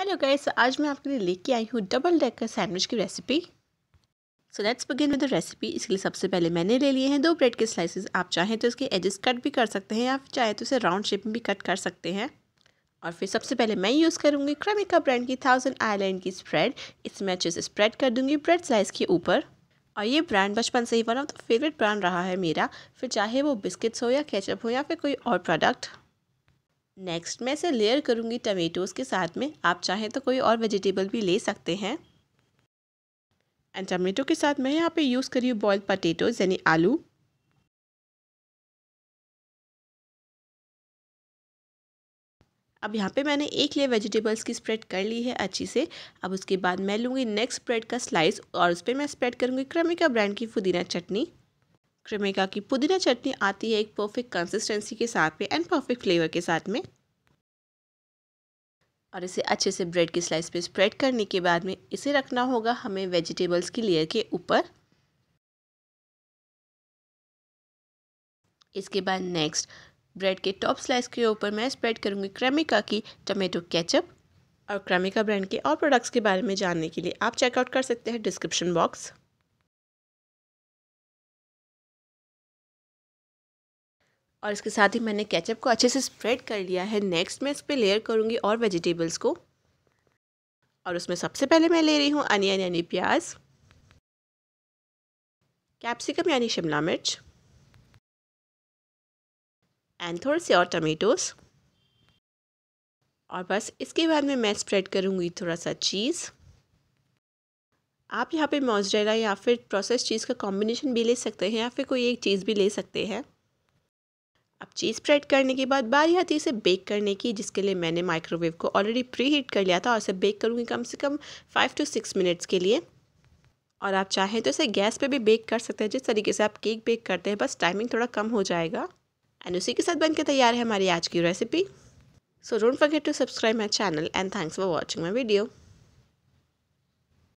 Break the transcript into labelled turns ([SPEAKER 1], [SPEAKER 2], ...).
[SPEAKER 1] hello guys आज मैं आपके लिए लेके आई हूँ डबल डेकर सैंडविच की recipe so let's begin with the recipe इसके लिए सबसे पहले मैंने ले लिए हैं दो ब्रेड के स्लाइसेस आप चाहें तो इसके एजेस कट भी कर सकते हैं या चाहे तो इसे राउंड शेप में भी कट कर सकते हैं और फिर सबसे पहले मैं यूज़ करूँगी क्रेमिका ब्रांड की थाउजेंड आईलैंड की स्प्रेड इसमें मैं अच्छे से स्प्रेड कर दूँगी ब्रेड स्लाइस के ऊपर और ये ब्रांड बचपन से ही one of the favourite brand रहा है मेरा फिर चाहे वो बिस्किट्स हो या कैचअप हो या फिर कोई और प्रोडक्ट नेक्स्ट मैं इसे लेयर करूँगी टमेटोज़ के साथ में आप चाहें तो कोई और वेजिटेबल भी ले सकते हैं एंड टमेटो के साथ मैं यहाँ पे यूज़ करी हूँ बॉयल्ड पटेटोज़ यानी आलू अब यहाँ पे मैंने एक लेयर वेजिटेबल्स की स्प्रेड कर ली है अच्छी से अब उसके बाद मैं लूँगी नेक्स्ट ब्रेड का स्लाइस और उस पर मैं स्प्रेड करूँगी क्रमिका ब्रांड की फुदीना चटनी क्रेमिका की पुदीना चटनी आती है एक परफेक्ट कंसिस्टेंसी के साथ में एंड परफेक्ट फ्लेवर के साथ में और इसे अच्छे से ब्रेड की स्लाइस पे स्प्रेड करने के बाद में इसे रखना होगा हमें वेजिटेबल्स की लेयर के ऊपर इसके बाद नेक्स्ट ब्रेड के टॉप स्लाइस के ऊपर मैं स्प्रेड करूंगी क्रेमिका की टमेटो केचप और क्रेमिका ब्रांड के और प्रोडक्ट्स के बारे में जानने के लिए आप चेकआउट कर सकते हैं डिस्क्रिप्शन बॉक्स और इसके साथ ही मैंने केचप को अच्छे से स्प्रेड कर लिया है नेक्स्ट मैं इस पर लेयर करूँगी और वेजिटेबल्स को और उसमें सबसे पहले मैं ले रही हूँ अनियन यानी प्याज
[SPEAKER 2] कैप्सिकम यानी शिमला मिर्च
[SPEAKER 1] एंड थोड़े से और टमेटोज़ और बस इसके बाद में मैं स्प्रेड करूँगी थोड़ा सा चीज़ आप यहाँ पे मोजरेला या फिर प्रोसेस चीज़ का कॉम्बिनेशन भी ले सकते हैं या फिर कोई एक चीज़ भी ले सकते हैं अब चीज़ स्प्रेड करने के बाद बारी आती है इसे बेक करने की जिसके लिए मैंने माइक्रोवेव को ऑलरेडी प्री हीट कर लिया था और इसे बेक करूँगी कम से कम फाइव टू सिक्स मिनट्स के लिए और आप चाहें तो इसे गैस पे भी बेक कर सकते हैं जिस तरीके से आप केक बेक करते हैं बस टाइमिंग थोड़ा कम हो जाएगा एंड उसी के साथ बन के तैयार है हमारी आज की recipe so don't forget to subscribe my channel and thanks for watching my video